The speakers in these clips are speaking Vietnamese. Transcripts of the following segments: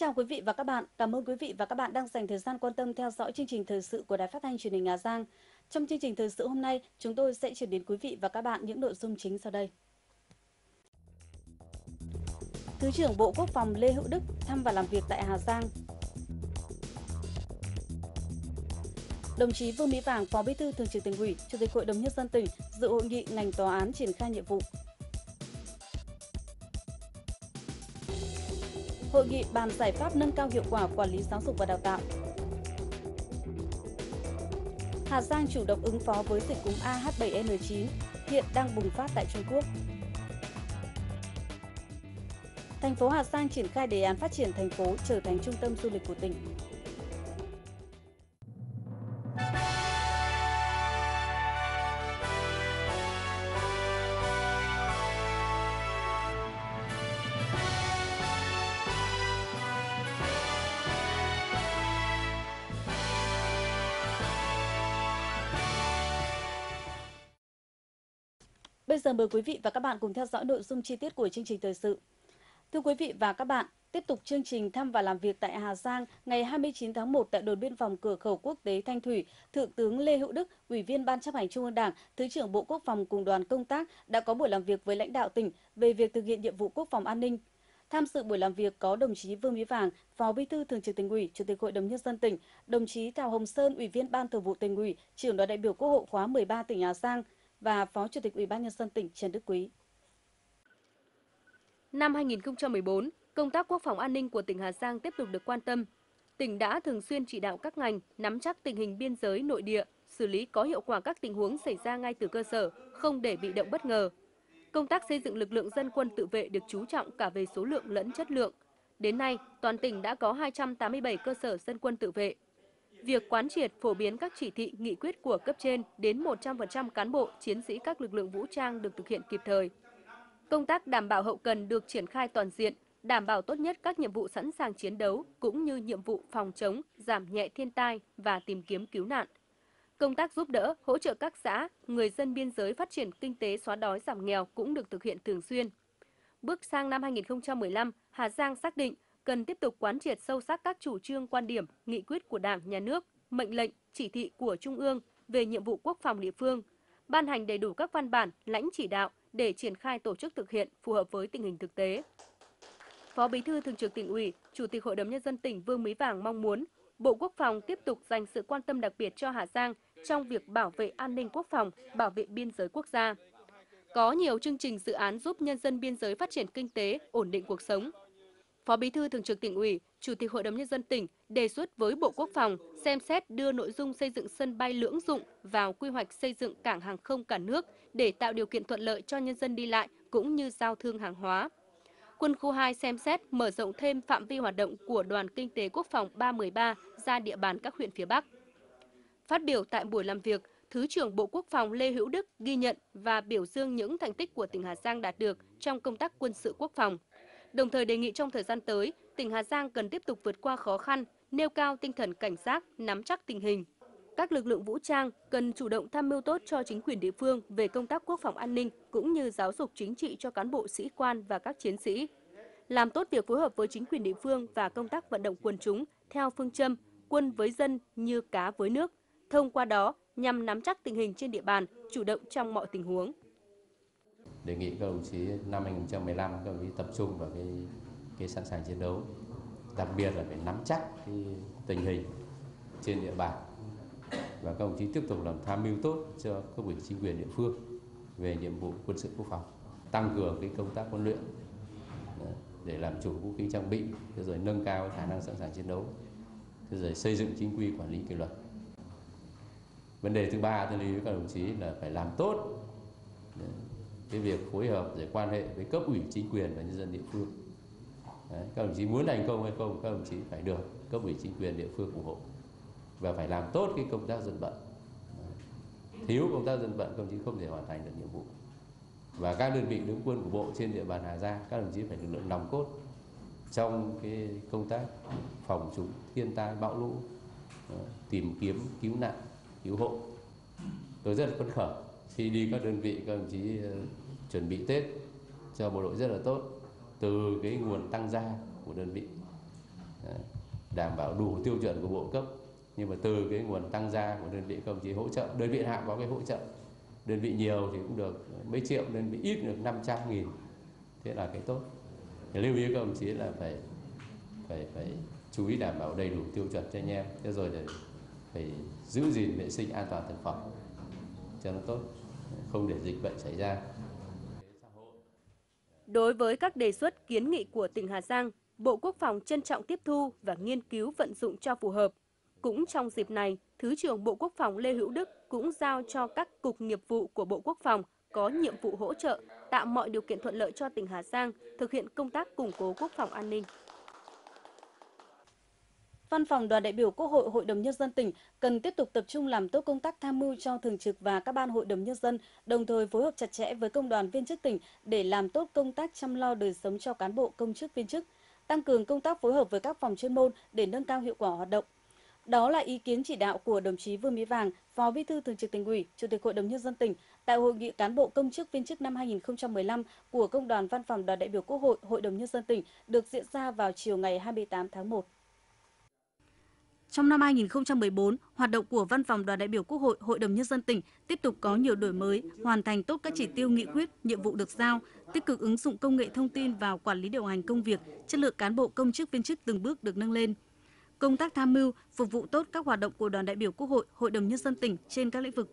chào quý vị và các bạn. Cảm ơn quý vị và các bạn đang dành thời gian quan tâm theo dõi chương trình thời sự của Đài Phát thanh Truyền hình Hà Giang. Trong chương trình thời sự hôm nay, chúng tôi sẽ chuyển đến quý vị và các bạn những nội dung chính sau đây. Thứ trưởng Bộ Quốc phòng Lê Hữu Đức thăm và làm việc tại Hà Giang. Đồng chí Vương Mỹ Vàng, Phó Bí thư Thường trực Tỉnh ủy, Chủ tịch Hội đồng nhân dân tỉnh dự hội nghị ngành tòa án triển khai nhiệm vụ Hội nghị bàn giải pháp nâng cao hiệu quả quản lý giáo dục và đào tạo. Hà Giang chủ động ứng phó với dịch cúm AH7N9, hiện đang bùng phát tại Trung Quốc. Thành phố Hà Giang triển khai đề án phát triển thành phố trở thành trung tâm du lịch của tỉnh. giờ mời quý vị và các bạn cùng theo dõi nội dung chi tiết của chương trình thời sự. Thưa quý vị và các bạn, tiếp tục chương trình thăm và làm việc tại Hà Giang ngày 29 tháng 1 tại đồn biên phòng cửa khẩu quốc tế Thanh Thủy, Thượng tướng Lê Hữu Đức, Ủy viên Ban chấp hành Trung ương Đảng, Thứ trưởng Bộ Quốc phòng cùng đoàn công tác đã có buổi làm việc với lãnh đạo tỉnh về việc thực hiện nhiệm vụ quốc phòng an ninh. Tham dự buổi làm việc có đồng chí Vương Mỹ Vàng, Phó Bí thư Thường trực Tỉnh ủy, Chủ tịch Hội đồng nhân dân tỉnh, đồng chí tào Hồng Sơn, Ủy viên Ban Thường vụ Tỉnh ủy, trưởng đoàn đại biểu Quốc hội khóa 13 tỉnh Hà Giang, và Phó Chủ tịch Ủy ban nhân dân tỉnh Trần Đức Quý. Năm 2014, công tác quốc phòng an ninh của tỉnh Hà Giang tiếp tục được quan tâm. Tỉnh đã thường xuyên chỉ đạo các ngành nắm chắc tình hình biên giới nội địa, xử lý có hiệu quả các tình huống xảy ra ngay từ cơ sở, không để bị động bất ngờ. Công tác xây dựng lực lượng dân quân tự vệ được chú trọng cả về số lượng lẫn chất lượng. Đến nay, toàn tỉnh đã có 287 cơ sở dân quân tự vệ, Việc quán triệt phổ biến các chỉ thị, nghị quyết của cấp trên đến 100% cán bộ, chiến sĩ các lực lượng vũ trang được thực hiện kịp thời. Công tác đảm bảo hậu cần được triển khai toàn diện, đảm bảo tốt nhất các nhiệm vụ sẵn sàng chiến đấu cũng như nhiệm vụ phòng chống, giảm nhẹ thiên tai và tìm kiếm cứu nạn. Công tác giúp đỡ, hỗ trợ các xã, người dân biên giới phát triển kinh tế xóa đói giảm nghèo cũng được thực hiện thường xuyên. Bước sang năm 2015, Hà Giang xác định cần tiếp tục quán triệt sâu sắc các chủ trương quan điểm, nghị quyết của Đảng, Nhà nước, mệnh lệnh, chỉ thị của Trung ương về nhiệm vụ quốc phòng địa phương, ban hành đầy đủ các văn bản, lãnh chỉ đạo để triển khai tổ chức thực hiện phù hợp với tình hình thực tế. Phó Bí thư Thường trực tỉnh ủy, Chủ tịch Hội đồng Nhân dân tỉnh Vương Mỹ Vàng mong muốn Bộ Quốc phòng tiếp tục dành sự quan tâm đặc biệt cho Hà Giang trong việc bảo vệ an ninh quốc phòng, bảo vệ biên giới quốc gia. Có nhiều chương trình dự án giúp nhân dân biên giới phát triển kinh tế, ổn định cuộc sống, Phó Bí thư Thường trực tỉnh ủy, Chủ tịch Hội đồng nhân dân tỉnh đề xuất với Bộ Quốc phòng xem xét đưa nội dung xây dựng sân bay lưỡng dụng vào quy hoạch xây dựng cảng hàng không cả nước để tạo điều kiện thuận lợi cho nhân dân đi lại cũng như giao thương hàng hóa. Quân khu 2 xem xét mở rộng thêm phạm vi hoạt động của Đoàn Kinh tế Quốc phòng 313 ra địa bàn các huyện phía Bắc. Phát biểu tại buổi làm việc, Thứ trưởng Bộ Quốc phòng Lê Hữu Đức ghi nhận và biểu dương những thành tích của tỉnh Hà Giang đạt được trong công tác quân sự quốc phòng – đồng thời đề nghị trong thời gian tới, tỉnh Hà Giang cần tiếp tục vượt qua khó khăn, nêu cao tinh thần cảnh giác, nắm chắc tình hình. Các lực lượng vũ trang cần chủ động tham mưu tốt cho chính quyền địa phương về công tác quốc phòng an ninh cũng như giáo dục chính trị cho cán bộ sĩ quan và các chiến sĩ. Làm tốt việc phối hợp với chính quyền địa phương và công tác vận động quần chúng theo phương châm quân với dân như cá với nước, thông qua đó nhằm nắm chắc tình hình trên địa bàn, chủ động trong mọi tình huống đề nghị các đồng chí năm 2015 các đồng chí tập trung vào cái cái sẵn sàng chiến đấu đặc biệt là phải nắm chắc cái tình hình trên địa bàn và các đồng chí tiếp tục làm tham mưu tốt cho cấp ủy chính quyền địa phương về nhiệm vụ quân sự quốc phòng tăng cường cái công tác huấn luyện ờ, để làm chủ vũ khí trang bị rồi nâng cao khả năng sẵn sàng chiến đấu rồi xây dựng chính quy quản lý kỷ luật vấn đề thứ ba tôi lưu ý với các đồng chí là phải làm tốt ờ, cái việc phối hợp để quan hệ với cấp ủy chính quyền và nhân dân địa phương Đấy, các đồng chí muốn thành công hay không các đồng chí phải được cấp ủy chính quyền địa phương ủng hộ và phải làm tốt cái công tác dân vận thiếu công tác dân vận các đồng chí không thể hoàn thành được nhiệm vụ và các đơn vị đứng quân của bộ trên địa bàn Hà Giang các đồng chí phải lực lượng nòng cốt trong cái công tác phòng chống thiên tai bão lũ ờ, tìm kiếm cứu nạn cứu hộ tôi rất phấn khởi khi đi các đơn vị các đồng chí ờ, chuẩn bị Tết cho bộ đội rất là tốt từ cái nguồn tăng gia của đơn vị à, đảm bảo đủ tiêu chuẩn của bộ cấp nhưng mà từ cái nguồn tăng gia của đơn vị công chí hỗ trợ đơn vị hạng có cái hỗ trợ đơn vị nhiều thì cũng được mấy triệu đơn vị ít được 500 nghìn thế là cái tốt thì lưu ý các ông chí là phải phải phải chú ý đảm bảo đầy đủ tiêu chuẩn cho anh em thế rồi là phải giữ gìn vệ sinh an toàn thực phẩm cho nó tốt không để dịch bệnh xảy ra Đối với các đề xuất kiến nghị của tỉnh Hà Giang, Bộ Quốc phòng trân trọng tiếp thu và nghiên cứu vận dụng cho phù hợp. Cũng trong dịp này, Thứ trưởng Bộ Quốc phòng Lê Hữu Đức cũng giao cho các cục nghiệp vụ của Bộ Quốc phòng có nhiệm vụ hỗ trợ, tạo mọi điều kiện thuận lợi cho tỉnh Hà Giang thực hiện công tác củng cố quốc phòng an ninh. Văn phòng đoàn đại biểu Quốc hội Hội đồng Nhân dân tỉnh cần tiếp tục tập trung làm tốt công tác tham mưu cho Thường trực và các ban Hội đồng Nhân dân, đồng thời phối hợp chặt chẽ với công đoàn viên chức tỉnh để làm tốt công tác chăm lo đời sống cho cán bộ công chức viên chức, tăng cường công tác phối hợp với các phòng chuyên môn để nâng cao hiệu quả hoạt động. Đó là ý kiến chỉ đạo của đồng chí Vương Mỹ Vàng, Phó Bí thư Thường trực Tỉnh ủy, Chủ tịch Hội đồng nhân dân tỉnh tại hội nghị cán bộ công chức viên chức năm 2015 của Công đoàn Văn phòng Đoàn đại biểu Quốc hội, Hội đồng nhân dân tỉnh được diễn ra vào chiều ngày 28 tháng 1. Trong năm 2014, hoạt động của Văn phòng Đoàn đại biểu Quốc hội Hội đồng Nhân dân tỉnh tiếp tục có nhiều đổi mới, hoàn thành tốt các chỉ tiêu nghị quyết, nhiệm vụ được giao, tích cực ứng dụng công nghệ thông tin vào quản lý điều hành công việc, chất lượng cán bộ công chức viên chức từng bước được nâng lên. Công tác tham mưu, phục vụ tốt các hoạt động của đoàn đại biểu Quốc hội, Hội đồng Nhân dân tỉnh trên các lĩnh vực.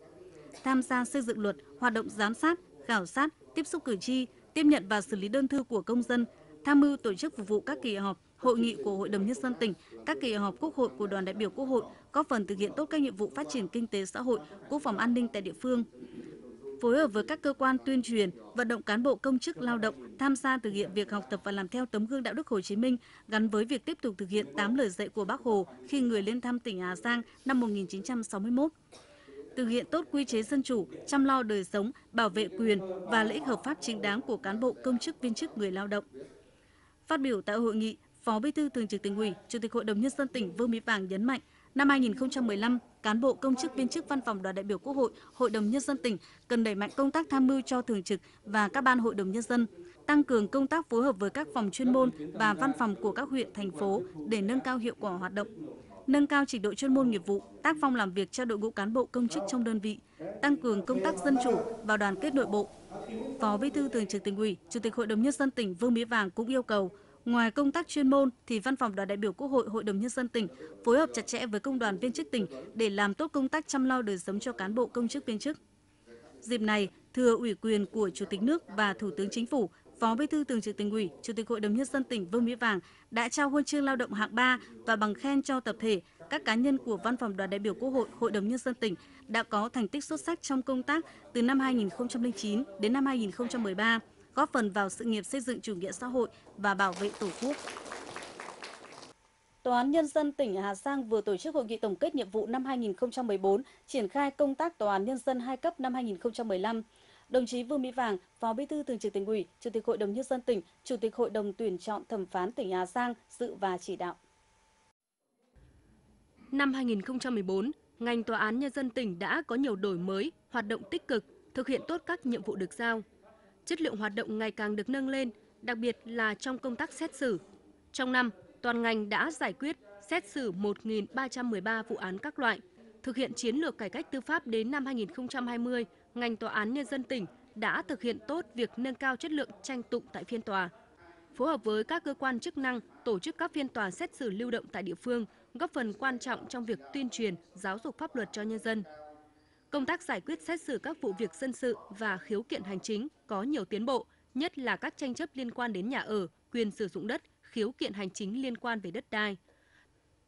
Tham gia xây dựng luật, hoạt động giám sát, khảo sát, tiếp xúc cử tri, tiếp nhận và xử lý đơn thư của công dân, tham mưu tổ chức phục vụ các kỳ họp, hội nghị của Hội đồng Nhân dân tỉnh, các kỳ họp Quốc hội của đoàn đại biểu Quốc hội có phần thực hiện tốt các nhiệm vụ phát triển kinh tế xã hội, quốc phòng an ninh tại địa phương phối hợp với các cơ quan tuyên truyền, vận động cán bộ công chức lao động tham gia thực hiện việc học tập và làm theo tấm gương đạo đức Hồ Chí Minh gắn với việc tiếp tục thực hiện 8 lời dạy của Bác Hồ khi người lên thăm tỉnh Hà Giang năm 1961 thực hiện tốt quy chế dân chủ, chăm lo đời sống, bảo vệ quyền và lợi ích hợp pháp chính đáng của cán bộ công chức viên chức người lao động. Phát biểu tại hội nghị, Phó Bí thư Thường trực Tỉnh ủy, Chủ tịch Hội đồng nhân dân tỉnh Vương Mỹ Vàng nhấn mạnh, năm 2015, cán bộ công chức viên chức Văn phòng Đoàn đại biểu Quốc hội, Hội đồng nhân dân tỉnh cần đẩy mạnh công tác tham mưu cho thường trực và các ban hội đồng nhân dân, tăng cường công tác phối hợp với các phòng chuyên môn và văn phòng của các huyện thành phố để nâng cao hiệu quả hoạt động nâng cao trình độ chuyên môn nghiệp vụ, tác phong làm việc cho đội ngũ cán bộ công chức trong đơn vị, tăng cường công tác dân chủ và đoàn kết nội bộ. Phó Bí thư Thường trực Tỉnh ủy, Chủ tịch Hội đồng nhân dân tỉnh Vương Mỹ Vàng cũng yêu cầu Ngoài công tác chuyên môn thì Văn phòng Đoàn đại biểu Quốc hội Hội đồng nhân dân tỉnh phối hợp chặt chẽ với công đoàn viên chức tỉnh để làm tốt công tác chăm lo đời sống cho cán bộ công chức viên chức. Dịp này, thừa ủy quyền của Chủ tịch nước và Thủ tướng Chính phủ, Phó Bí thư Thường trực Tỉnh ủy, Chủ tịch Hội đồng nhân dân tỉnh Vương Mỹ Vàng đã trao huân chương lao động hạng 3 và bằng khen cho tập thể, các cá nhân của Văn phòng Đoàn đại biểu Quốc hội Hội đồng nhân dân tỉnh đã có thành tích xuất sắc trong công tác từ năm 2009 đến năm 2013 góp phần vào sự nghiệp xây dựng chủ nghĩa xã hội và bảo vệ Tổ quốc. Tòa án Nhân dân tỉnh Hà Giang vừa tổ chức hội nghị tổng kết nhiệm vụ năm 2014, triển khai công tác Tòa án Nhân dân hai cấp năm 2015. Đồng chí Vương Mỹ Vàng, Phó Bí thư Thường trực tỉnh ủy, Chủ tịch Hội đồng Nhân dân tỉnh, Chủ tịch Hội đồng tuyển chọn thẩm phán tỉnh Hà Giang dự và chỉ đạo. Năm 2014, ngành Tòa án Nhân dân tỉnh đã có nhiều đổi mới, hoạt động tích cực, thực hiện tốt các nhiệm vụ được giao, chất lượng hoạt động ngày càng được nâng lên, đặc biệt là trong công tác xét xử. Trong năm, toàn ngành đã giải quyết xét xử 1.313 vụ án các loại. Thực hiện chiến lược cải cách tư pháp đến năm 2020, ngành Tòa án Nhân dân tỉnh đã thực hiện tốt việc nâng cao chất lượng tranh tụng tại phiên tòa, phối hợp với các cơ quan chức năng tổ chức các phiên tòa xét xử lưu động tại địa phương, góp phần quan trọng trong việc tuyên truyền, giáo dục pháp luật cho nhân dân công tác giải quyết xét xử các vụ việc dân sự và khiếu kiện hành chính có nhiều tiến bộ nhất là các tranh chấp liên quan đến nhà ở quyền sử dụng đất khiếu kiện hành chính liên quan về đất đai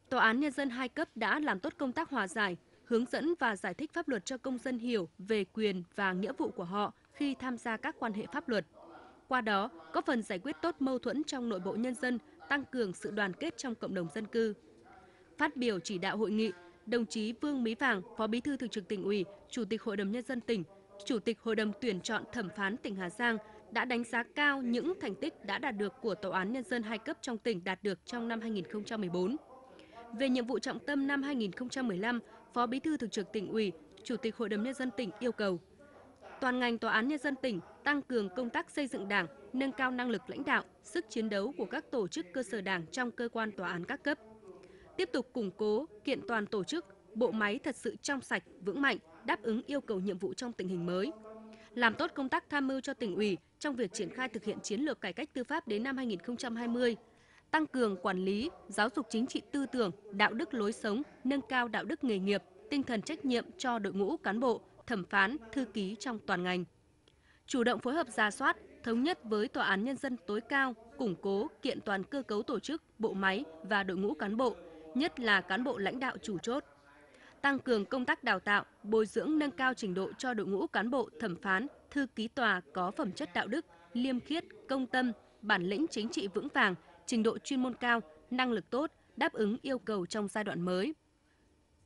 tòa án nhân dân hai cấp đã làm tốt công tác hòa giải hướng dẫn và giải thích pháp luật cho công dân hiểu về quyền và nghĩa vụ của họ khi tham gia các quan hệ pháp luật qua đó có phần giải quyết tốt mâu thuẫn trong nội bộ nhân dân tăng cường sự đoàn kết trong cộng đồng dân cư phát biểu chỉ đạo hội nghị đồng chí Vương Mỹ Vàng, Phó Bí thư Thường trực tỉnh ủy, Chủ tịch Hội đồng nhân dân tỉnh, Chủ tịch Hội đồng tuyển chọn thẩm phán tỉnh Hà Giang đã đánh giá cao những thành tích đã đạt được của Tòa án Nhân dân hai cấp trong tỉnh đạt được trong năm 2014. Về nhiệm vụ trọng tâm năm 2015, Phó Bí thư Thường trực tỉnh ủy, Chủ tịch Hội đồng Nhân dân tỉnh yêu cầu toàn ngành Tòa án Nhân dân tỉnh tăng cường công tác xây dựng đảng, nâng cao năng lực lãnh đạo, sức chiến đấu của các tổ chức cơ sở đảng trong cơ quan tòa án các cấp – tiếp tục củng cố kiện toàn tổ chức bộ máy thật sự trong sạch vững mạnh đáp ứng yêu cầu nhiệm vụ trong tình hình mới làm tốt công tác tham mưu cho tỉnh ủy trong việc triển khai thực hiện chiến lược cải cách tư pháp đến năm 2020 tăng cường quản lý giáo dục chính trị tư tưởng đạo đức lối sống nâng cao đạo đức nghề nghiệp tinh thần trách nhiệm cho đội ngũ cán bộ thẩm phán thư ký trong toàn ngành chủ động phối hợp ra soát thống nhất với tòa án nhân dân tối cao củng cố kiện toàn cơ cấu tổ chức bộ máy và đội ngũ cán bộ nhất là cán bộ lãnh đạo chủ chốt. Tăng cường công tác đào tạo, bồi dưỡng nâng cao trình độ cho đội ngũ cán bộ, thẩm phán, thư ký tòa có phẩm chất đạo đức, liêm khiết, công tâm, bản lĩnh chính trị vững vàng, trình độ chuyên môn cao, năng lực tốt, đáp ứng yêu cầu trong giai đoạn mới.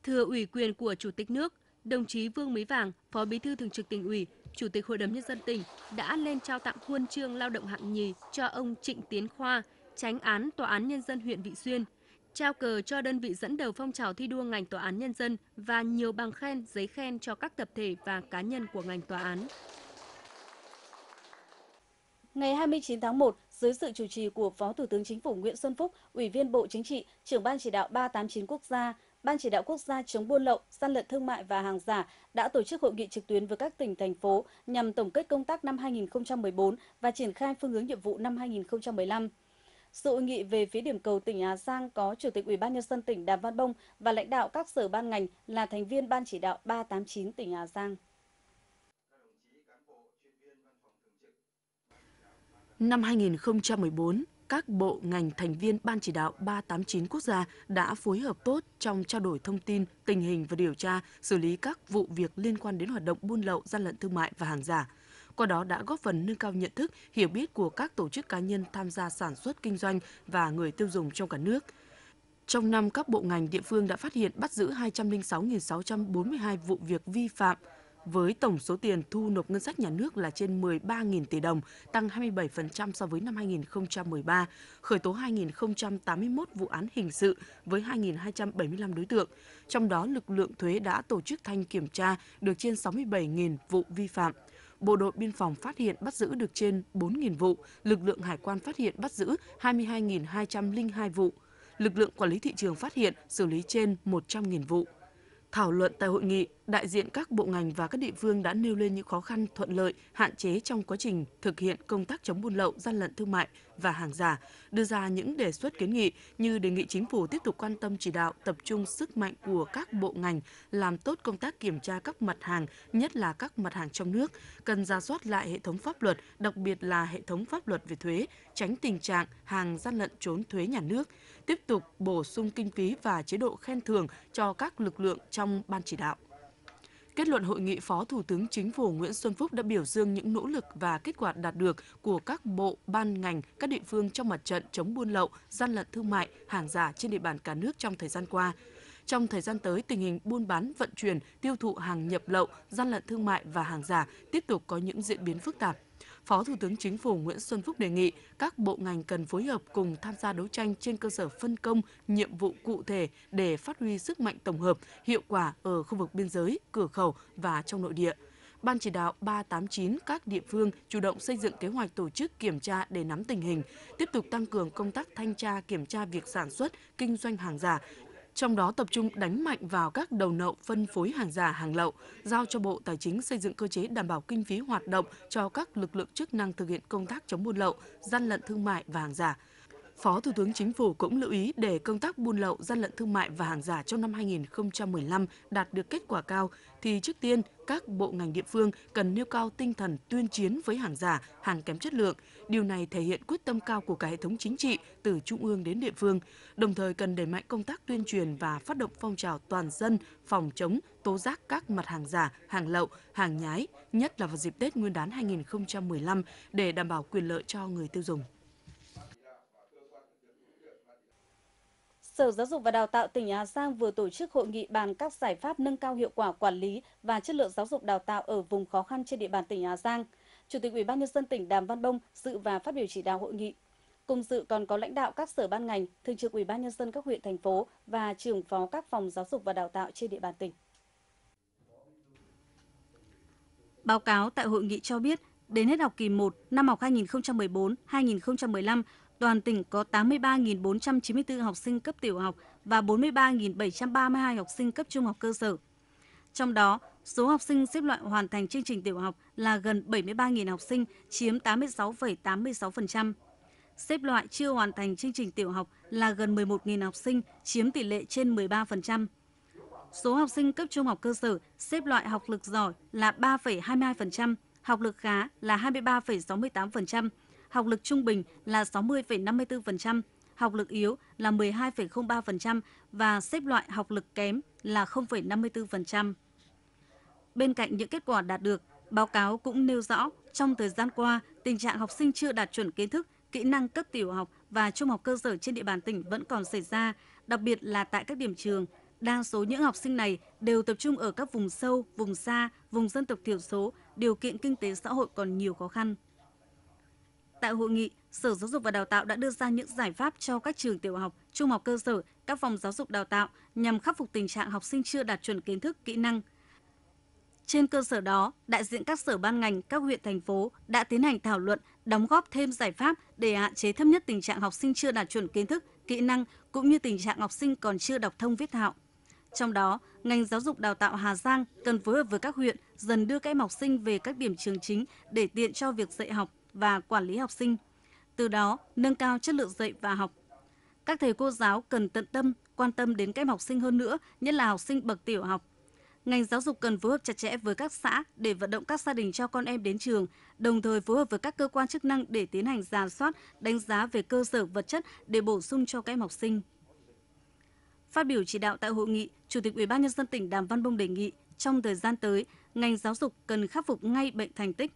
Thừa ủy quyền của Chủ tịch nước, đồng chí Vương Mỹ Vàng, Phó Bí thư Thường trực tỉnh ủy, Chủ tịch Hội đồng Nhân dân tỉnh đã lên trao tặng huân chương lao động hạng nhì cho ông Trịnh Tiến Khoa, tránh án Tòa án Nhân dân huyện Vị Xuyên, trao cờ cho đơn vị dẫn đầu phong trào thi đua ngành tòa án nhân dân và nhiều bằng khen, giấy khen cho các tập thể và cá nhân của ngành tòa án. Ngày 29 tháng 1, dưới sự chủ trì của Phó Thủ tướng Chính phủ Nguyễn Xuân Phúc, Ủy viên Bộ Chính trị, trưởng Ban chỉ đạo 389 quốc gia, Ban chỉ đạo quốc gia chống buôn lậu, gian lận thương mại và hàng giả đã tổ chức hội nghị trực tuyến với các tỉnh thành phố nhằm tổng kết công tác năm 2014 và triển khai phương hướng nhiệm vụ năm 2015. Sự hội nghị về phía điểm cầu tỉnh Hà Giang có Chủ tịch Ủy ban nhân dân tỉnh Đàm Văn Bông và lãnh đạo các sở ban ngành là thành viên ban chỉ đạo 389 tỉnh Hà Giang. Năm 2014, các bộ ngành thành viên Ban chỉ đạo 389 quốc gia đã phối hợp tốt trong trao đổi thông tin, tình hình và điều tra, xử lý các vụ việc liên quan đến hoạt động buôn lậu, gian lận thương mại và hàng giả qua đó đã góp phần nâng cao nhận thức, hiểu biết của các tổ chức cá nhân tham gia sản xuất kinh doanh và người tiêu dùng trong cả nước. Trong năm, các bộ ngành địa phương đã phát hiện bắt giữ 206.642 vụ việc vi phạm, với tổng số tiền thu nộp ngân sách nhà nước là trên 13.000 tỷ đồng, tăng 27% so với năm 2013, khởi tố 2.081 vụ án hình sự với 2.275 đối tượng. Trong đó, lực lượng thuế đã tổ chức thanh kiểm tra được trên 67.000 vụ vi phạm bộ đội biên phòng phát hiện bắt giữ được trên 4.000 vụ, lực lượng hải quan phát hiện bắt giữ 22.202 vụ, lực lượng quản lý thị trường phát hiện xử lý trên 100.000 vụ. Thảo luận tại hội nghị, đại diện các bộ ngành và các địa phương đã nêu lên những khó khăn thuận lợi, hạn chế trong quá trình thực hiện công tác chống buôn lậu, gian lận thương mại và hàng giả, đưa ra những đề xuất kiến nghị như đề nghị chính phủ tiếp tục quan tâm chỉ đạo tập trung sức mạnh của các bộ ngành làm tốt công tác kiểm tra các mặt hàng, nhất là các mặt hàng trong nước, cần ra soát lại hệ thống pháp luật, đặc biệt là hệ thống pháp luật về thuế, tránh tình trạng hàng gian lận trốn thuế nhà nước, tiếp tục bổ sung kinh phí và chế độ khen thưởng cho các lực lượng trong ban chỉ đạo. Kết luận hội nghị, Phó Thủ tướng Chính phủ Nguyễn Xuân Phúc đã biểu dương những nỗ lực và kết quả đạt được của các bộ, ban ngành, các địa phương trong mặt trận chống buôn lậu, gian lận thương mại, hàng giả trên địa bàn cả nước trong thời gian qua. Trong thời gian tới, tình hình buôn bán, vận chuyển, tiêu thụ hàng nhập lậu, gian lận thương mại và hàng giả tiếp tục có những diễn biến phức tạp. Phó Thủ tướng Chính phủ Nguyễn Xuân Phúc đề nghị các bộ ngành cần phối hợp cùng tham gia đấu tranh trên cơ sở phân công, nhiệm vụ cụ thể để phát huy sức mạnh tổng hợp, hiệu quả ở khu vực biên giới, cửa khẩu và trong nội địa. Ban chỉ đạo 389 các địa phương chủ động xây dựng kế hoạch tổ chức kiểm tra để nắm tình hình, tiếp tục tăng cường công tác thanh tra kiểm tra việc sản xuất, kinh doanh hàng giả, trong đó tập trung đánh mạnh vào các đầu nậu phân phối hàng giả hàng lậu, giao cho Bộ Tài chính xây dựng cơ chế đảm bảo kinh phí hoạt động cho các lực lượng chức năng thực hiện công tác chống buôn lậu, gian lận thương mại và hàng giả, Phó Thủ tướng Chính phủ cũng lưu ý để công tác buôn lậu, gian lận thương mại và hàng giả trong năm 2015 đạt được kết quả cao thì trước tiên các bộ ngành địa phương cần nêu cao tinh thần tuyên chiến với hàng giả, hàng kém chất lượng. Điều này thể hiện quyết tâm cao của cả hệ thống chính trị từ trung ương đến địa phương, đồng thời cần đẩy mạnh công tác tuyên truyền và phát động phong trào toàn dân phòng chống, tố giác các mặt hàng giả, hàng lậu, hàng nhái, nhất là vào dịp Tết Nguyên đán 2015 để đảm bảo quyền lợi cho người tiêu dùng. Sở Giáo dục và Đào tạo tỉnh Hà Giang vừa tổ chức hội nghị bàn các giải pháp nâng cao hiệu quả quản lý và chất lượng giáo dục đào tạo ở vùng khó khăn trên địa bàn tỉnh Hà Giang. Chủ tịch Ủy ban nhân dân tỉnh Đàm Văn Bông dự và phát biểu chỉ đạo hội nghị. Cùng dự còn có lãnh đạo các sở ban ngành, thường trực Ủy ban nhân dân các huyện thành phố và trưởng phó các phòng giáo dục và đào tạo trên địa bàn tỉnh. Báo cáo tại hội nghị cho biết, đến hết học kỳ 1 năm học 2014-2015, toàn tỉnh có 83.494 học sinh cấp tiểu học và 43.732 học sinh cấp trung học cơ sở. Trong đó, số học sinh xếp loại hoàn thành chương trình tiểu học là gần 73.000 học sinh, chiếm 86,86%. Xếp loại chưa hoàn thành chương trình tiểu học là gần 11.000 học sinh, chiếm tỷ lệ trên 13%. Số học sinh cấp trung học cơ sở xếp loại học lực giỏi là 3,22%, học lực khá là 23,68%, học lực trung bình là 60,54%, học lực yếu là 12,03% và xếp loại học lực kém là 0,54%. Bên cạnh những kết quả đạt được, báo cáo cũng nêu rõ trong thời gian qua, tình trạng học sinh chưa đạt chuẩn kiến thức, kỹ năng cấp tiểu học và trung học cơ sở trên địa bàn tỉnh vẫn còn xảy ra, đặc biệt là tại các điểm trường. Đa số những học sinh này đều tập trung ở các vùng sâu, vùng xa, vùng dân tộc thiểu số, điều kiện kinh tế xã hội còn nhiều khó khăn. Tại hội nghị, Sở Giáo dục và Đào tạo đã đưa ra những giải pháp cho các trường tiểu học, trung học cơ sở, các phòng giáo dục đào tạo nhằm khắc phục tình trạng học sinh chưa đạt chuẩn kiến thức, kỹ năng. Trên cơ sở đó, đại diện các sở ban ngành, các huyện, thành phố đã tiến hành thảo luận, đóng góp thêm giải pháp để hạn chế thấp nhất tình trạng học sinh chưa đạt chuẩn kiến thức, kỹ năng cũng như tình trạng học sinh còn chưa đọc thông viết thạo. Trong đó, ngành giáo dục đào tạo Hà Giang cần phối hợp với các huyện dần đưa các em học sinh về các điểm trường chính để tiện cho việc dạy học, và quản lý học sinh, từ đó nâng cao chất lượng dạy và học. Các thầy cô giáo cần tận tâm, quan tâm đến các em học sinh hơn nữa, nhất là học sinh bậc tiểu học. Ngành giáo dục cần phối hợp chặt chẽ với các xã để vận động các gia đình cho con em đến trường, đồng thời phối hợp với các cơ quan chức năng để tiến hành giả soát, đánh giá về cơ sở vật chất để bổ sung cho các em học sinh. Phát biểu chỉ đạo tại hội nghị, Chủ tịch UBND tỉnh Đàm Văn Bông đề nghị trong thời gian tới, ngành giáo dục cần khắc phục ngay bệnh thành tích,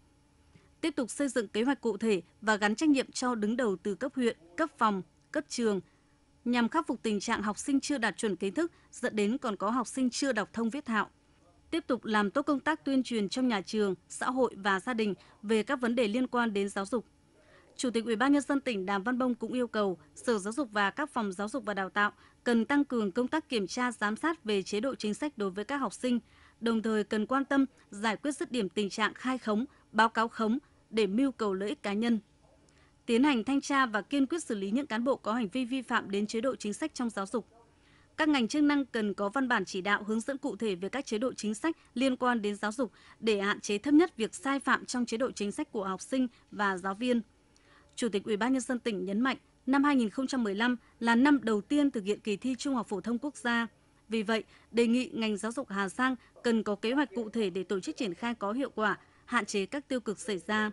tiếp tục xây dựng kế hoạch cụ thể và gắn trách nhiệm cho đứng đầu từ cấp huyện, cấp phòng, cấp trường nhằm khắc phục tình trạng học sinh chưa đạt chuẩn kiến thức dẫn đến còn có học sinh chưa đọc thông viết thạo. Tiếp tục làm tốt công tác tuyên truyền trong nhà trường, xã hội và gia đình về các vấn đề liên quan đến giáo dục. Chủ tịch UBND tỉnh Đàm Văn Bông cũng yêu cầu Sở Giáo dục và các phòng giáo dục và đào tạo cần tăng cường công tác kiểm tra giám sát về chế độ chính sách đối với các học sinh, đồng thời cần quan tâm giải quyết dứt điểm tình trạng khai khống, báo cáo khống, để mưu cầu lợi ích cá nhân. Tiến hành thanh tra và kiên quyết xử lý những cán bộ có hành vi vi phạm đến chế độ chính sách trong giáo dục. Các ngành chức năng cần có văn bản chỉ đạo hướng dẫn cụ thể về các chế độ chính sách liên quan đến giáo dục để hạn chế thấp nhất việc sai phạm trong chế độ chính sách của học sinh và giáo viên. Chủ tịch UBND tỉnh nhấn mạnh, năm 2015 là năm đầu tiên thực hiện kỳ thi Trung học phổ thông quốc gia. Vì vậy, đề nghị ngành giáo dục Hà Giang cần có kế hoạch cụ thể để tổ chức triển khai có hiệu quả hạn chế các tiêu cực xảy ra.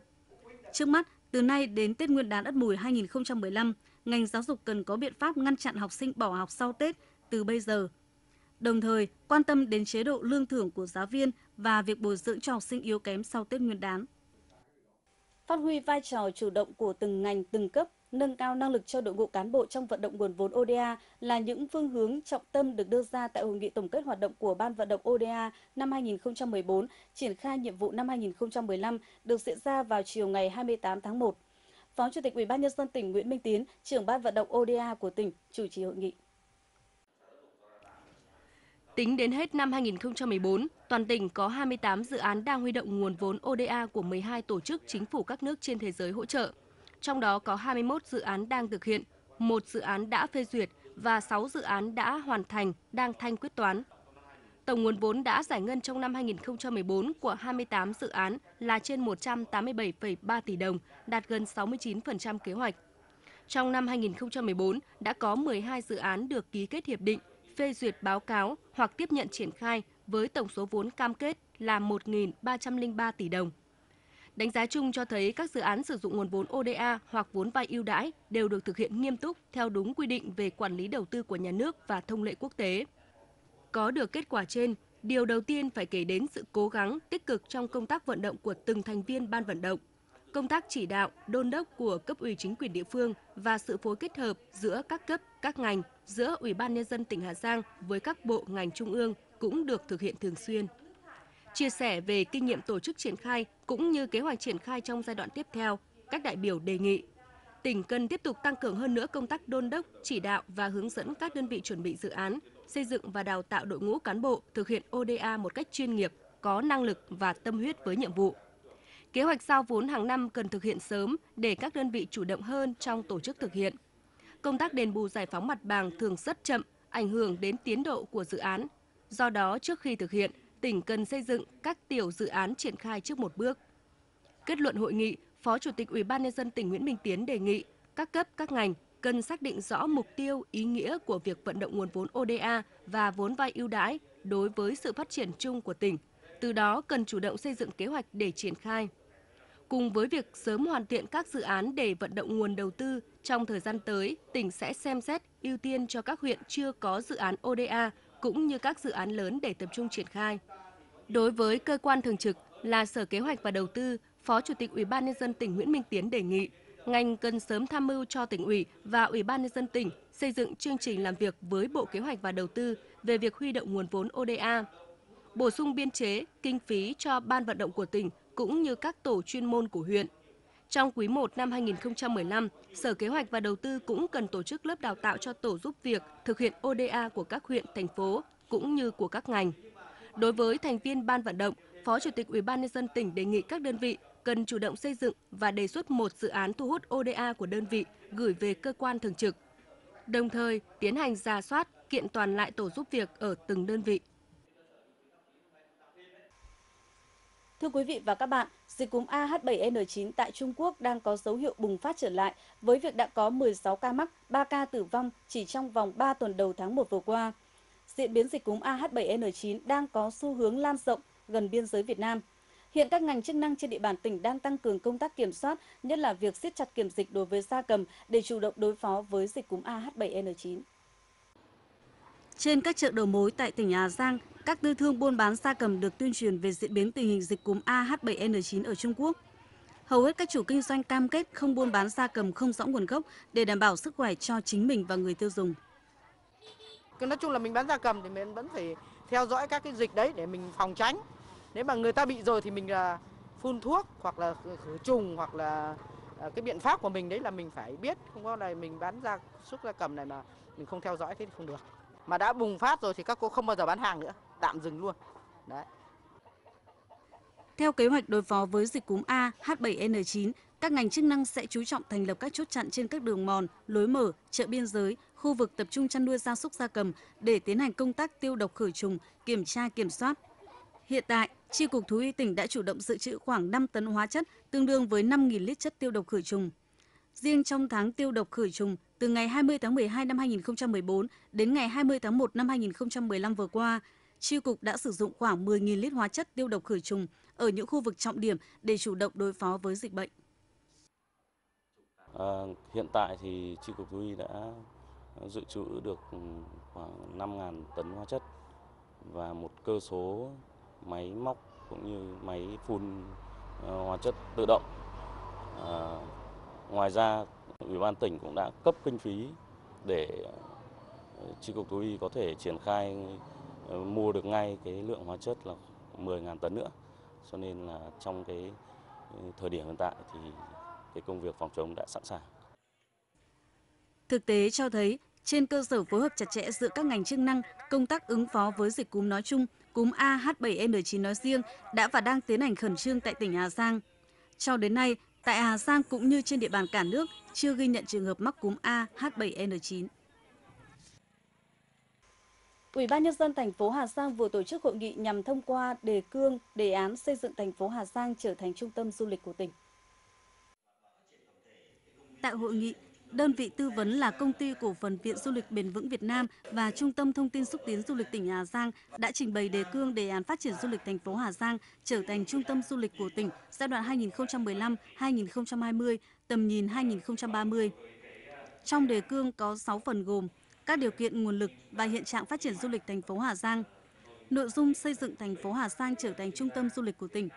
Trước mắt, từ nay đến Tết Nguyên đán Ất Mùi 2015, ngành giáo dục cần có biện pháp ngăn chặn học sinh bỏ học sau Tết từ bây giờ. Đồng thời, quan tâm đến chế độ lương thưởng của giáo viên và việc bồi dưỡng cho học sinh yếu kém sau Tết Nguyên đán. Phát huy vai trò chủ động của từng ngành, từng cấp nâng cao năng lực cho đội ngũ cán bộ trong vận động nguồn vốn ODA là những phương hướng trọng tâm được đưa ra tại hội nghị tổng kết hoạt động của Ban vận động ODA năm 2014, triển khai nhiệm vụ năm 2015 được diễn ra vào chiều ngày 28 tháng 1. Phó Chủ tịch Ủy ban nhân dân tỉnh Nguyễn Minh Tiến, trưởng ban vận động ODA của tỉnh chủ trì hội nghị. Tính đến hết năm 2014, toàn tỉnh có 28 dự án đang huy động nguồn vốn ODA của 12 tổ chức chính phủ các nước trên thế giới hỗ trợ trong đó có 21 dự án đang thực hiện, một dự án đã phê duyệt và 6 dự án đã hoàn thành, đang thanh quyết toán. Tổng nguồn vốn đã giải ngân trong năm 2014 của 28 dự án là trên 187,3 tỷ đồng, đạt gần 69% kế hoạch. Trong năm 2014 đã có 12 dự án được ký kết hiệp định, phê duyệt báo cáo hoặc tiếp nhận triển khai với tổng số vốn cam kết là 1.303 tỷ đồng. Đánh giá chung cho thấy các dự án sử dụng nguồn vốn ODA hoặc vốn vay ưu đãi đều được thực hiện nghiêm túc theo đúng quy định về quản lý đầu tư của nhà nước và thông lệ quốc tế. Có được kết quả trên, điều đầu tiên phải kể đến sự cố gắng tích cực trong công tác vận động của từng thành viên ban vận động, công tác chỉ đạo, đôn đốc của cấp ủy chính quyền địa phương và sự phối kết hợp giữa các cấp, các ngành, giữa Ủy ban nhân dân tỉnh Hà Giang với các bộ ngành trung ương cũng được thực hiện thường xuyên. Chia sẻ về kinh nghiệm tổ chức triển khai cũng như kế hoạch triển khai trong giai đoạn tiếp theo, các đại biểu đề nghị tỉnh cần tiếp tục tăng cường hơn nữa công tác đôn đốc, chỉ đạo và hướng dẫn các đơn vị chuẩn bị dự án, xây dựng và đào tạo đội ngũ cán bộ thực hiện ODA một cách chuyên nghiệp, có năng lực và tâm huyết với nhiệm vụ. Kế hoạch giao vốn hàng năm cần thực hiện sớm để các đơn vị chủ động hơn trong tổ chức thực hiện. Công tác đền bù giải phóng mặt bằng thường rất chậm, ảnh hưởng đến tiến độ của dự án. Do đó, trước khi thực hiện, tỉnh cần xây dựng các tiểu dự án triển khai trước một bước. Kết luận hội nghị, Phó Chủ tịch Ủy ban nhân dân tỉnh Nguyễn Minh Tiến đề nghị các cấp các ngành cần xác định rõ mục tiêu, ý nghĩa của việc vận động nguồn vốn ODA và vốn vay ưu đãi đối với sự phát triển chung của tỉnh. Từ đó cần chủ động xây dựng kế hoạch để triển khai. Cùng với việc sớm hoàn thiện các dự án để vận động nguồn đầu tư, trong thời gian tới, tỉnh sẽ xem xét ưu tiên cho các huyện chưa có dự án ODA cũng như các dự án lớn để tập trung triển khai. Đối với cơ quan thường trực là Sở Kế hoạch và Đầu tư, Phó Chủ tịch Ủy ban nhân dân tỉnh Nguyễn Minh Tiến đề nghị ngành cần sớm tham mưu cho tỉnh ủy và Ủy ban nhân dân tỉnh xây dựng chương trình làm việc với Bộ Kế hoạch và Đầu tư về việc huy động nguồn vốn ODA, bổ sung biên chế, kinh phí cho ban vận động của tỉnh cũng như các tổ chuyên môn của huyện. Trong quý 1 năm 2015, Sở Kế hoạch và Đầu tư cũng cần tổ chức lớp đào tạo cho tổ giúp việc thực hiện ODA của các huyện, thành phố cũng như của các ngành. Đối với thành viên ban vận động, Phó Chủ tịch Ủy ban nhân dân tỉnh đề nghị các đơn vị cần chủ động xây dựng và đề xuất một dự án thu hút ODA của đơn vị gửi về cơ quan thường trực. Đồng thời, tiến hành ra soát, kiện toàn lại tổ giúp việc ở từng đơn vị. Thưa quý vị và các bạn, dịch cúm AH7N9 tại Trung Quốc đang có dấu hiệu bùng phát trở lại với việc đã có 16 ca mắc, 3 ca tử vong chỉ trong vòng 3 tuần đầu tháng 1 vừa qua. Diễn biến dịch cúm AH7N9 đang có xu hướng lan rộng gần biên giới Việt Nam. Hiện các ngành chức năng trên địa bàn tỉnh đang tăng cường công tác kiểm soát, nhất là việc siết chặt kiểm dịch đối với gia cầm để chủ động đối phó với dịch cúm AH7N9. Trên các chợ đầu mối tại tỉnh Hà Giang, các tư thương buôn bán gia cầm được tuyên truyền về diễn biến tình hình dịch cúm AH7N9 ở Trung Quốc. Hầu hết các chủ kinh doanh cam kết không buôn bán gia cầm không rõ nguồn gốc để đảm bảo sức khỏe cho chính mình và người tiêu dùng. Nói chung là mình bán gia cầm thì mình vẫn phải theo dõi các cái dịch đấy để mình phòng tránh. Nếu mà người ta bị rồi thì mình là phun thuốc hoặc là khử trùng hoặc là à, cái biện pháp của mình đấy là mình phải biết không có là mình bán ra súc gia cầm này mà mình không theo dõi thế thì không được mà đã bùng phát rồi thì các cô không bao giờ bán hàng nữa, tạm dừng luôn. Đấy. Theo kế hoạch đối phó với dịch cúm A H7N9, các ngành chức năng sẽ chú trọng thành lập các chốt chặn trên các đường mòn, lối mở, chợ biên giới, khu vực tập trung chăn nuôi gia súc gia cầm để tiến hành công tác tiêu độc khử trùng, kiểm tra kiểm soát. Hiện tại, Tri Cục Thú y tỉnh đã chủ động dự trữ khoảng 5 tấn hóa chất, tương đương với 5.000 lít chất tiêu độc khử trùng. Riêng trong tháng tiêu độc khử trùng, từ ngày 20 tháng 12 năm 2014 đến ngày 20 tháng 1 năm 2015 vừa qua, Tri cục đã sử dụng khoảng 10.000 lít hóa chất tiêu độc khử trùng ở những khu vực trọng điểm để chủ động đối phó với dịch bệnh. À, hiện tại thì Tri cục Thú Y đã dự trữ được khoảng 5.000 tấn hóa chất và một cơ số máy móc cũng như máy phun ờ, hóa chất tự động. À, ngoài ra Ủy ban tỉnh cũng đã cấp kinh phí để ờ, tri cục thú y có thể triển khai ờ, mua được ngay cái lượng hóa chất là 10.000 tấn nữa. Cho nên là trong cái ờ, thời điểm hiện tại thì cái công việc phòng chống đã sẵn sàng. Thực tế cho thấy, trên cơ sở phối hợp chặt chẽ giữa các ngành chức năng, công tác ứng phó với dịch cúm nói chung, cúm AH7N9 nói riêng đã và đang tiến hành khẩn trương tại tỉnh Hà Giang. Cho đến nay, Tại Hà Giang cũng như trên địa bàn cả nước, chưa ghi nhận trường hợp mắc cúm ah H7N9. Ủy ban nhân dân thành phố Hà Giang vừa tổ chức hội nghị nhằm thông qua đề cương đề án xây dựng thành phố Hà Giang trở thành trung tâm du lịch của tỉnh. Tại hội nghị, Đơn vị tư vấn là công ty cổ phần Viện Du lịch Bền vững Việt Nam và Trung tâm Thông tin xúc tiến du lịch tỉnh Hà Giang đã trình bày đề cương đề án phát triển du lịch thành phố Hà Giang trở thành trung tâm du lịch của tỉnh giai đoạn 2015-2020, tầm nhìn 2030. Trong đề cương có 6 phần gồm các điều kiện nguồn lực và hiện trạng phát triển du lịch thành phố Hà Giang, nội dung xây dựng thành phố Hà Giang trở thành trung tâm du lịch của tỉnh,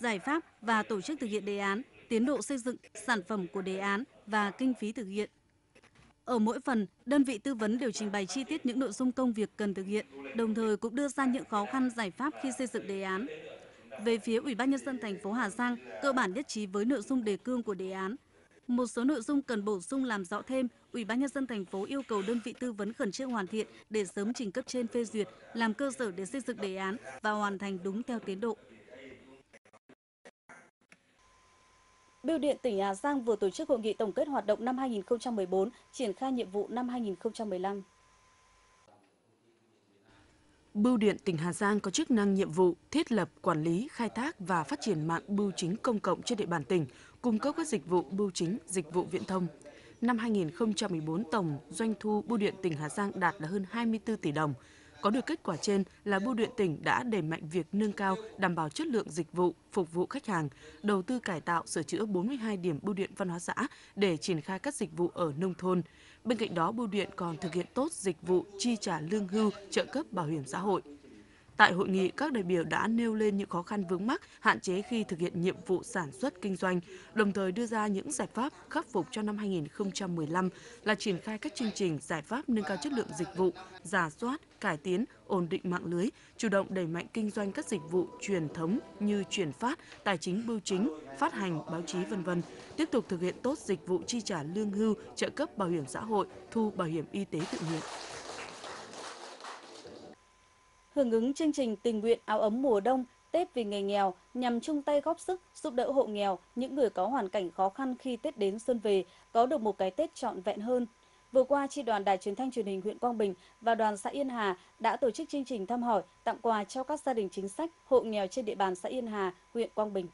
giải pháp và tổ chức thực hiện đề án, tiến độ xây dựng, sản phẩm của đề án, và kinh phí thực hiện. Ở mỗi phần, đơn vị tư vấn đều trình bày chi tiết những nội dung công việc cần thực hiện, đồng thời cũng đưa ra những khó khăn giải pháp khi xây dựng đề án. Về phía Ủy ban nhân dân thành phố Hà Giang, cơ bản nhất trí với nội dung đề cương của đề án. Một số nội dung cần bổ sung làm rõ thêm, Ủy ban nhân dân thành phố yêu cầu đơn vị tư vấn khẩn trương hoàn thiện để sớm trình cấp trên phê duyệt, làm cơ sở để xây dựng đề án và hoàn thành đúng theo tiến độ. Biêu điện tỉnh Hà Giang vừa tổ chức hội nghị tổng kết hoạt động năm 2014, triển khai nhiệm vụ năm 2015. Bưu điện tỉnh Hà Giang có chức năng nhiệm vụ thiết lập, quản lý, khai thác và phát triển mạng bưu chính công cộng trên địa bàn tỉnh, cung cấp các dịch vụ bưu chính, dịch vụ viễn thông. Năm 2014, tổng doanh thu bưu điện tỉnh Hà Giang đạt là hơn 24 tỷ đồng, có được kết quả trên là bưu điện tỉnh đã đẩy mạnh việc nâng cao đảm bảo chất lượng dịch vụ phục vụ khách hàng, đầu tư cải tạo sửa chữa 42 điểm bưu điện văn hóa xã để triển khai các dịch vụ ở nông thôn. Bên cạnh đó, bưu điện còn thực hiện tốt dịch vụ chi trả lương hưu, trợ cấp bảo hiểm xã hội – Tại hội nghị, các đại biểu đã nêu lên những khó khăn vướng mắc, hạn chế khi thực hiện nhiệm vụ sản xuất kinh doanh, đồng thời đưa ra những giải pháp khắc phục cho năm 2015 là triển khai các chương trình giải pháp nâng cao chất lượng dịch vụ, giả soát, cải tiến, ổn định mạng lưới, chủ động đẩy mạnh kinh doanh các dịch vụ truyền thống như chuyển phát, tài chính bưu chính, phát hành, báo chí vân vân, tiếp tục thực hiện tốt dịch vụ chi trả lương hưu, trợ cấp bảo hiểm xã hội, thu bảo hiểm y tế tự nguyện hưởng ứng chương trình tình nguyện áo ấm mùa đông Tết vì người nghèo nhằm chung tay góp sức giúp đỡ hộ nghèo, những người có hoàn cảnh khó khăn khi Tết đến xuân về có được một cái Tết trọn vẹn hơn. Vừa qua, Tri đoàn Đài truyền thanh truyền hình huyện Quang Bình và đoàn xã Yên Hà đã tổ chức chương trình thăm hỏi, tặng quà cho các gia đình chính sách, hộ nghèo trên địa bàn xã Yên Hà, huyện Quang Bình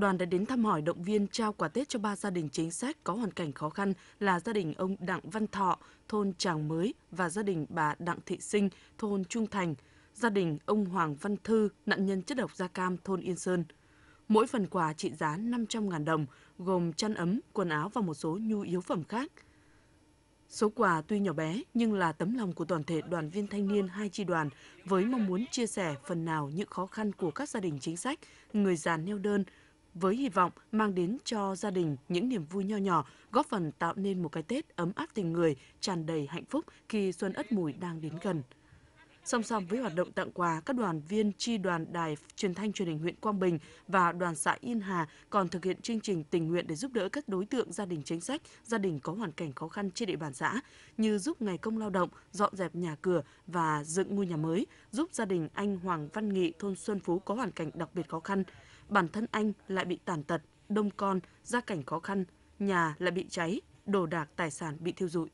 đoàn đã đến thăm hỏi động viên trao quà Tết cho ba gia đình chính sách có hoàn cảnh khó khăn là gia đình ông Đặng Văn Thọ, thôn Tràng Mới và gia đình bà Đặng Thị Sinh, thôn Trung Thành, gia đình ông Hoàng Văn Thư, nạn nhân chất độc da cam thôn Yên Sơn. Mỗi phần quà trị giá 500.000 đồng, gồm chăn ấm, quần áo và một số nhu yếu phẩm khác. Số quà tuy nhỏ bé nhưng là tấm lòng của toàn thể đoàn viên thanh niên hai chi đoàn với mong muốn chia sẻ phần nào những khó khăn của các gia đình chính sách, người già neo đơn, với hy vọng mang đến cho gia đình những niềm vui nho nhỏ, góp phần tạo nên một cái Tết ấm áp tình người, tràn đầy hạnh phúc khi xuân Ất Mùi đang đến gần. Song song với hoạt động tặng quà, các đoàn viên tri đoàn Đài Truyền thanh Truyền hình huyện Quang Bình và đoàn xã Yên Hà còn thực hiện chương trình tình nguyện để giúp đỡ các đối tượng gia đình chính sách, gia đình có hoàn cảnh khó khăn trên địa bàn xã như giúp ngày công lao động, dọn dẹp nhà cửa và dựng ngôi nhà mới, giúp gia đình anh Hoàng Văn Nghị thôn Xuân Phú có hoàn cảnh đặc biệt khó khăn bản thân anh lại bị tàn tật, đông con, gia cảnh khó khăn, nhà lại bị cháy, đồ đạc tài sản bị thiêu rụi.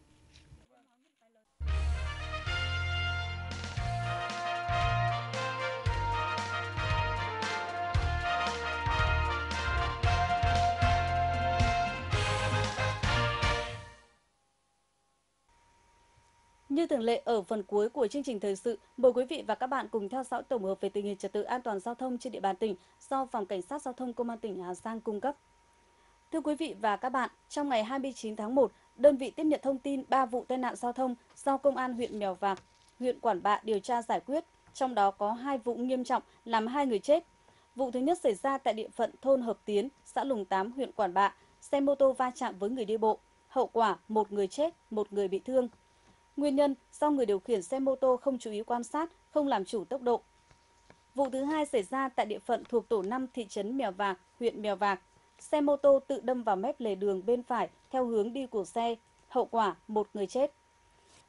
Như thường lệ ở phần cuối của chương trình thời sự, mời quý vị và các bạn cùng theo dõi tổng hợp về tình hình trật tự an toàn giao thông trên địa bàn tỉnh do Phòng Cảnh sát Giao thông Công an tỉnh Hà Giang cung cấp. Thưa quý vị và các bạn, trong ngày 29 tháng 1, đơn vị tiếp nhận thông tin 3 vụ tai nạn giao thông do Công an huyện Mèo Vạc, huyện Quản Bạ điều tra giải quyết, trong đó có hai vụ nghiêm trọng làm hai người chết. Vụ thứ nhất xảy ra tại địa phận thôn Hợp Tiến, xã Lùng Tám, huyện Quản Bạ, xe mô tô va chạm với người đi bộ. Hậu quả, một người chết, một người bị thương, Nguyên nhân do người điều khiển xe mô tô không chú ý quan sát, không làm chủ tốc độ. Vụ thứ hai xảy ra tại địa phận thuộc tổ 5 thị trấn Mèo Vạc, huyện Mèo Vạc. Xe mô tô tự đâm vào mép lề đường bên phải theo hướng đi của xe. Hậu quả, một người chết.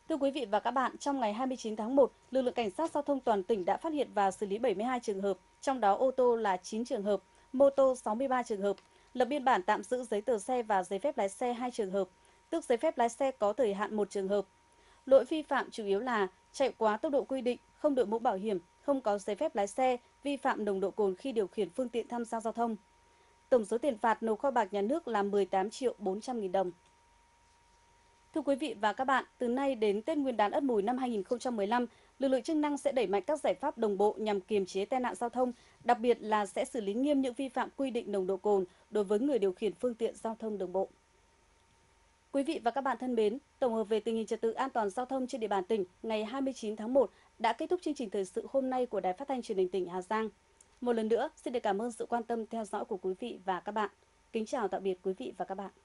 Thưa quý vị và các bạn, trong ngày 29 tháng 1, lực lượng cảnh sát giao thông toàn tỉnh đã phát hiện và xử lý 72 trường hợp, trong đó ô tô là 9 trường hợp, mô tô 63 trường hợp, lập biên bản tạm giữ giấy tờ xe và giấy phép lái xe 2 trường hợp, tước giấy phép lái xe có thời hạn 1 trường hợp, Lỗi vi phạm chủ yếu là chạy quá tốc độ quy định, không đội mũ bảo hiểm, không có giấy phép lái xe, vi phạm nồng độ cồn khi điều khiển phương tiện tham gia giao thông. Tổng số tiền phạt nộp kho bạc nhà nước là 18 triệu 400 nghìn đồng. Thưa quý vị và các bạn, từ nay đến Tết Nguyên đán Ất Mùi năm 2015, lực lượng chức năng sẽ đẩy mạnh các giải pháp đồng bộ nhằm kiềm chế tai nạn giao thông, đặc biệt là sẽ xử lý nghiêm những vi phạm quy định nồng độ cồn đối với người điều khiển phương tiện giao thông đường bộ. Quý vị và các bạn thân mến, tổng hợp về tình hình trật tự an toàn giao thông trên địa bàn tỉnh ngày 29 tháng 1 đã kết thúc chương trình thời sự hôm nay của Đài Phát thanh Truyền hình tỉnh Hà Giang. Một lần nữa, xin được cảm ơn sự quan tâm theo dõi của quý vị và các bạn. Kính chào tạm biệt quý vị và các bạn.